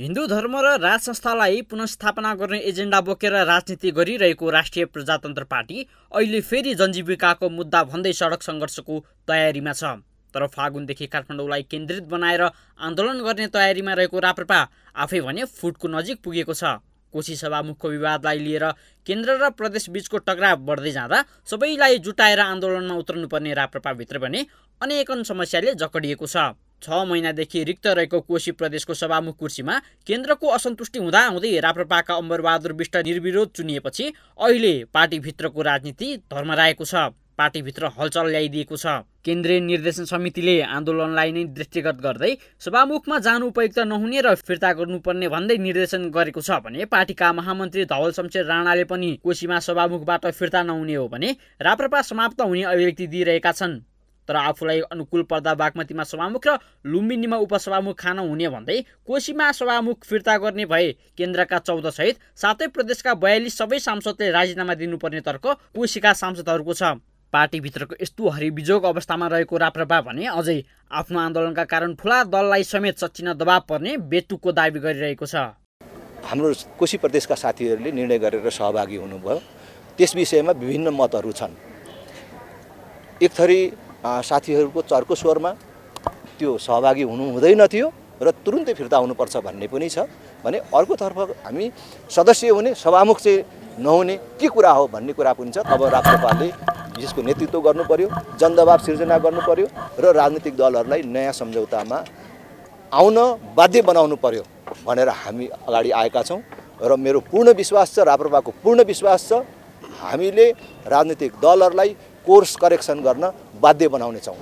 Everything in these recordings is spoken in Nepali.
हिन्दू धर्म र राज संस्थालाई पुनस्थापना गर्ने एजेन्डा बोकेर राजनीति गरिरहेको राष्ट्रिय प्रजातन्त्र पार्टी अहिले फेरि जनजीविकाको मुद्दा भन्दै सडक सङ्घर्षको तयारीमा छ तर फागुनदेखि काठमाडौँलाई केन्द्रित बनाएर आन्दोलन गर्ने तयारीमा रहेको राप्रपा आफै भने फुटको नजिक पुगेको छ कोशी सभा मुख्य विवादलाई लिएर केन्द्र र प्रदेशबीचको टकराव बढ्दै जाँदा सबैलाई जुटाएर आन्दोलनमा उत्रनुपर्ने राप्रपाभित्र भने अनेकन समस्याले जकडिएको छ छ महिनादेखि रिक्त रहेको कोशी प्रदेशको सभामुख कुर्सीमा केन्द्रको असन्तुष्टि हुँदाहुँदै राप्रपाका अम्बरबहादुर विष्ट निर्विरोध चुनिएपछि अहिले पार्टीभित्रको राजनीति धर्मराएको छ पार्टीभित्र हलचल ल्याइदिएको छ केन्द्रीय निर्देशन समितिले आन्दोलनलाई नै दृष्टिगत गर्दै सभामुखमा जानु उपयुक्त नहुने र फिर्ता गर्नुपर्ने भन्दै निर्देशन गरेको छ भने पार्टीका महामन्त्री धवल शमशेर राणाले पनि कोशीमा सभामुखबाट फिर्ता नहुने हो भने राप्रपा समाप्त हुने अभिव्यक्ति दिइरहेका छन् तर आफूलाई अनुकूल पर्दा बागमतीमा सभामुख र लुम्बिनीमा उपसभामुख खान हुने भन्दै कोशीमा सभामुख फिर्ता गर्ने भए केन्द्रका चौध सहित सातै प्रदेशका बयालिस सबै सांसदले राजीनामा दिनुपर्ने तर्क कोशीका सांसदहरूको छ पार्टीभित्रको यस्तो हरिविजोग अवस्थामा रहेको राप्रपा भने अझै आफ्नो आन्दोलनका कारण ठुला दललाई समेत सचिन दबाब पर्ने बेतुकको दावी गरिरहेको छ हाम्रो कोशी प्रदेशका साथीहरूले निर्णय गरेर सहभागी हुनुभयो त्यस विषयमा विभिन्न मतहरू छन् एक थरी साथीहरूको चर्को स्वरमा त्यो सहभागी हुनु हुँदैन थियो र तुरुन्तै फिर्ता हुनुपर्छ भन्ने पनि छ भने अर्कोतर्फ हामी सदस्य हुने सभामुख चाहिँ नहुने के कुरा हो भन्ने कुरा पनि छ अब राप्रपाले यसको नेतृत्व गर्नु पर्यो जनदबाब सिर्जना गर्नु पर्यो र राजनीतिक दलहरूलाई नयाँ सम्झौतामा आउन बाध्य बनाउनु पर्यो भनेर हामी अगाडि आएका छौँ र मेरो पूर्ण विश्वास छ राप्रपाको पूर्ण विश्वास छ हामीले राजनीतिक दलहरूलाई कोर्स करेक्सन गर्न बाध्य बनाउनेछौँ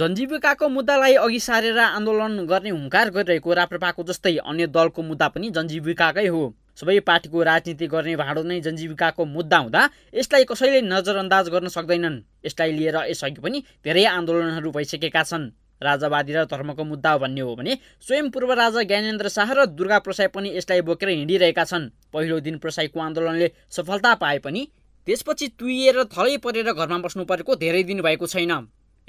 जनजीविकाको मुद्दालाई अघि सारेर आन्दोलन गर्ने हुङ्कार गरिरहेको राप्रपाको जस्तै अन्य दलको मुद्दा पनि जनजीविकाकै हो सबै पार्टीको राजनीति गर्ने भाँडो नै जनजीविकाको मुद्दा हुँदा यसलाई कसैले नजरअन्दाज गर्न सक्दैनन् यसलाई लिएर यसअघि पनि धेरै आन्दोलनहरू भइसकेका छन् राजावादी र धर्मको मुद्दा भन्ने हो भने स्वयं पूर्व राजा ज्ञानेन्द्र शाह र दुर्गा प्रसाई पनि यसलाई बोकेर हिँडिरहेका छन् पहिलो दिन प्रसाईको आन्दोलनले सफलता पाए पनि त्यसपछि तुइएर थलै परेर घरमा बस्नु परेको धेरै दिन भएको छैन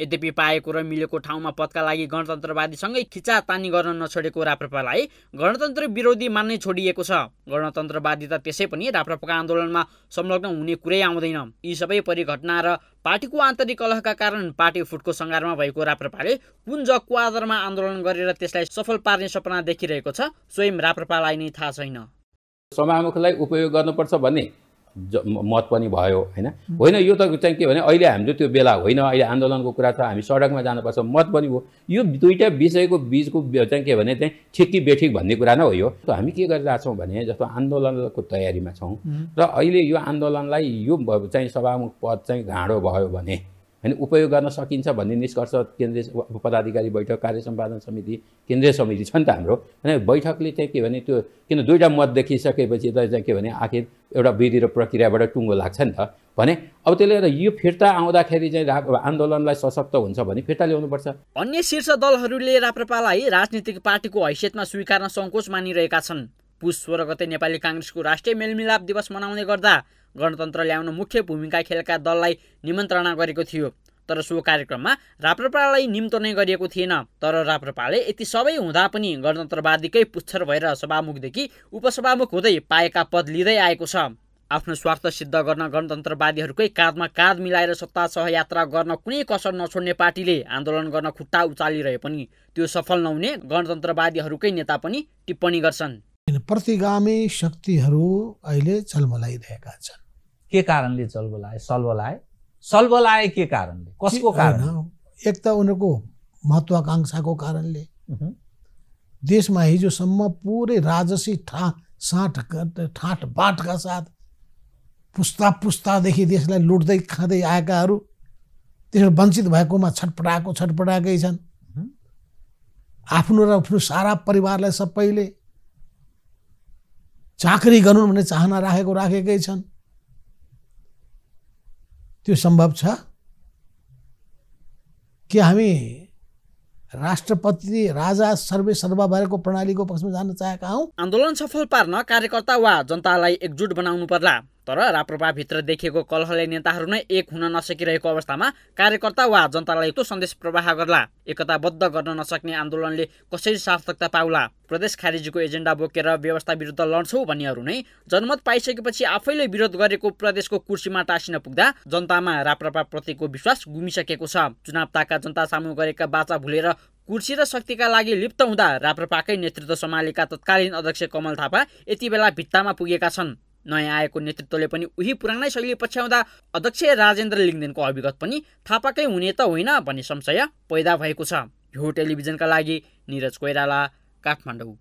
यद्यपि पाएको र मिलेको ठाउँमा पदका लागि गणतन्त्रवादीसँगै खिचा तानी गर्न नछोडेको राप्रपालाई गणतन्त्र विरोधी मान्नै छोडिएको छ गणतन्त्रवादी त त्यसै पनि राप्रपाका आन्दोलनमा संलग्न हुने कुरै आउँदैन यी सबै परिघटना र पार्टीको आन्तरिक कलहका कारण पार्टी फुटको सङ्घारमा भएको राप्रपाले कुन जगको आधारमा आन्दोलन गरेर त्यसलाई सफल पार्ने सपना देखिरहेको छ स्वयं राप्रपालाई नै थाहा छैन सभामुखलाई उपयोग गर्नुपर्छ भन्ने मत पनि भयो होइन होइन यो त चाहिँ के भने अहिले हाम्रो त्यो बेला होइन अहिले आन्दोलनको कुरा छ हामी सडकमा जानुपर्छ मत पनि हो यो दुईवटा विषयको बिचको चाहिँ के भने चाहिँ ठिकी बेठिक भन्ने कुरा नै हो यो हामी के गरिरहेछौँ भने जस्तो आन्दोलनको तयारीमा छौँ र अहिले यो आन्दोलनलाई यो चाहिँ सभामुख पद चाहिँ घाँडो भयो भने होइन उपयोग गर्न सकिन्छ भन्ने निष्कर्ष केन्द्रीय पदाधिकारी बैठक कार्य सम्पादन समिति केन्द्रीय समिति छ नि त हाम्रो होइन बैठकले चाहिँ के भने त्यो किन दुईवटा मत देखिसकेपछि त चाहिँ के भने आखिर एउटा विधि र प्रक्रियाबाट टुङ्गो लाग्छ नि त भने अब त्यसले गर्दा यो फिर्ता आउँदाखेरि चाहिँ आन्दोलनलाई सशक्त हुन्छ भने फिर्ता ल्याउनुपर्छ अन्य शीर्ष दलहरूले राप्रपालाई राजनीतिक पार्टीको हैसियतमा स्वीकार्न सङ्कोच मानिरहेका छन् पुस सोह्र गते नेपाली काङ्ग्रेसको राष्ट्रिय मेलमिलाप दिवस मनाउने गर्दा गणतन्त्र ल्याउन मुख्य भूमिका खेलका दललाई निमन्त्रणा गरेको थियो तर सो कार्यक्रममा राप्रपालाई निम्तो नै गरिएको थिएन तर राप्रपाले यति सबै हुँदा पनि गणतन्त्रवादीकै पुच्छर भएर सभामुखदेखि उपसभामुख हुँदै पाएका पद लिँदै आएको छ आफ्नो स्वार्थ सिद्ध गर्न गणतन्त्रवादीहरूकै काँधमा काँध मिलाएर सत्ता सहयात्रा गर्न कुनै कसर नछोड्ने पार्टीले आन्दोलन गर्न खुट्टा उचालिरहे पनि त्यो सफल नहुने गणतन्त्रवादीहरूकै नेता पनि टिप्पणी गर्छन् प्रतिगामी शक्तिहरू अहिले छन् के कारणले लाए सल्बलाए सल्बलाए के कारणले कसको कारण एक त उनीहरूको महत्वाकाङ्क्षाको कारणले देशमा हिजोसम्म पुरै राजसी ठा साँठ ठाँठ बाँठका साथ पुस्ता पुस्तादेखि देशलाई लुट्दै खाँदै आएकाहरू त्यसो वञ्चित भएकोमा छटपटाएको छटपटाएकै छन् आफ्नो र आफ्नो सारा परिवारलाई सबैले चाकरी गरून् भन्ने चाहना राखेको राखेकै छन् त्यो सम्भव छ के हामी राष्ट्रपति राजा सर्वे भएको प्रणालीको पक्षमा जान चाहेका हौ आन्दोलन सफल पार्न कार्यकर्ता वा जनतालाई एकजुट बनाउनु पर्ला तर राप्रपाभित्र देखिएको कलहले नेताहरू नै एक हुन नसकिरहेको अवस्थामा कार्यकर्ता वा जनतालाई त्यो सन्देश प्रवाह गर्ला एकताबद्ध गर्न नसक्ने आन्दोलनले कसरी सार्थकता पाउला प्रदेश खारेजीको एजेन्डा बोकेर व्यवस्था विरुद्ध लड्छौ भन्नेहरू नै जनमत पाइसकेपछि आफैले विरोध गरेको प्रदेशको कुर्सीमा टाँसिन पुग्दा जनतामा राप्रपाप्रतिको विश्वास गुमिसकेको छ चुनावताका जनता सामु गरेका बाचा भुलेर कुर्सी र शक्तिका लागि लिप्त हुँदा राप्रपाकै नेतृत्व सम्हालेका तत्कालीन अध्यक्ष कमल थापा यति बेला भित्तामा पुगेका छन् नयाँ आएको नेतृत्वले पनि उही पुरानै शैली पछ्याउँदा अध्यक्ष राजेन्द्र लिङ्गदेनको अभिगत पनि थापाकै हुने त होइन भन्ने संशय पैदा भएको छ यो टेलिभिजनका लागि निरज कोइराला काठमाडौँ